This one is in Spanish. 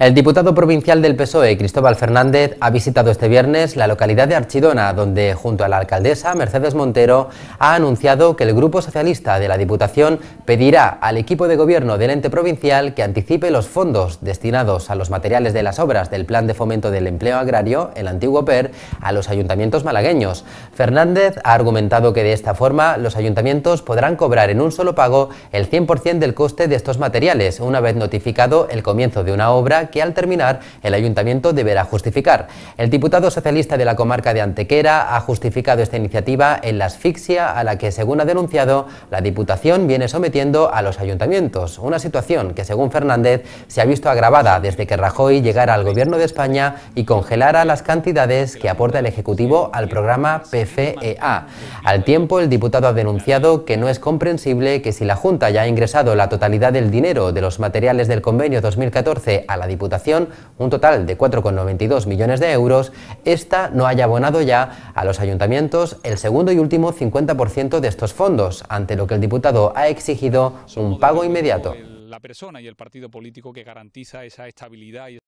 El diputado provincial del PSOE, Cristóbal Fernández, ha visitado este viernes la localidad de Archidona, donde, junto a la alcaldesa Mercedes Montero, ha anunciado que el Grupo Socialista de la Diputación pedirá al equipo de gobierno del ente provincial que anticipe los fondos destinados a los materiales de las obras del Plan de Fomento del Empleo Agrario, el antiguo PER, a los ayuntamientos malagueños. Fernández ha argumentado que de esta forma los ayuntamientos podrán cobrar en un solo pago el 100% del coste de estos materiales, una vez notificado el comienzo de una obra que al terminar el ayuntamiento deberá justificar. El diputado socialista de la comarca de Antequera ha justificado esta iniciativa en la asfixia a la que, según ha denunciado, la Diputación viene sometiendo a los ayuntamientos, una situación que, según Fernández, se ha visto agravada desde que Rajoy llegara al Gobierno de España y congelara las cantidades que aporta el Ejecutivo al programa PFEA. Al tiempo, el diputado ha denunciado que no es comprensible que si la Junta ya ha ingresado la totalidad del dinero de los materiales del convenio 2014 a la Diputación, Diputación un total de 4,92 millones de euros, esta no haya abonado ya a los ayuntamientos el segundo y último 50% de estos fondos, ante lo que el diputado ha exigido un pago inmediato. La persona y el partido político que garantiza esa estabilidad.